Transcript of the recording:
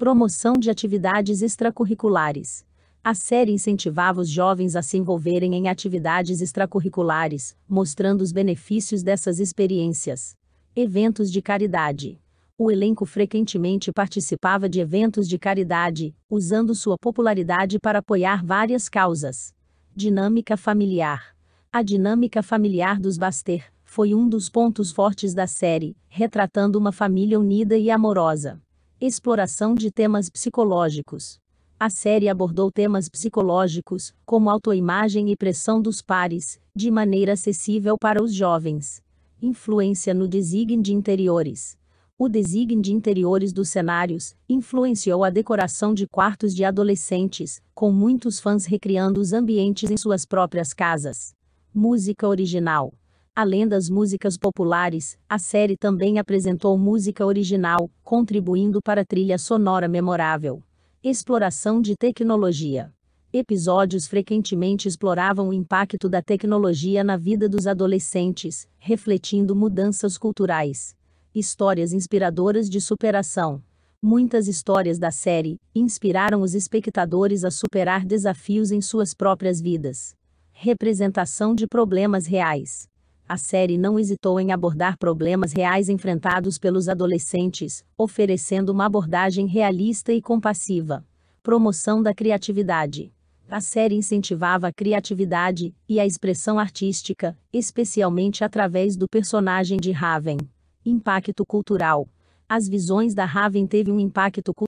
Promoção de atividades extracurriculares. A série incentivava os jovens a se envolverem em atividades extracurriculares, mostrando os benefícios dessas experiências. Eventos de caridade. O elenco frequentemente participava de eventos de caridade, usando sua popularidade para apoiar várias causas. Dinâmica familiar. A dinâmica familiar dos Baster foi um dos pontos fortes da série, retratando uma família unida e amorosa. Exploração de temas psicológicos. A série abordou temas psicológicos, como autoimagem e pressão dos pares, de maneira acessível para os jovens. Influência no design de interiores. O design de interiores dos cenários influenciou a decoração de quartos de adolescentes, com muitos fãs recriando os ambientes em suas próprias casas. Música original. Além das músicas populares, a série também apresentou música original, contribuindo para trilha sonora memorável. Exploração de tecnologia. Episódios frequentemente exploravam o impacto da tecnologia na vida dos adolescentes, refletindo mudanças culturais. Histórias inspiradoras de superação. Muitas histórias da série inspiraram os espectadores a superar desafios em suas próprias vidas. Representação de problemas reais a série não hesitou em abordar problemas reais enfrentados pelos adolescentes, oferecendo uma abordagem realista e compassiva. Promoção da criatividade. A série incentivava a criatividade e a expressão artística, especialmente através do personagem de Raven. Impacto cultural. As visões da Raven teve um impacto cultural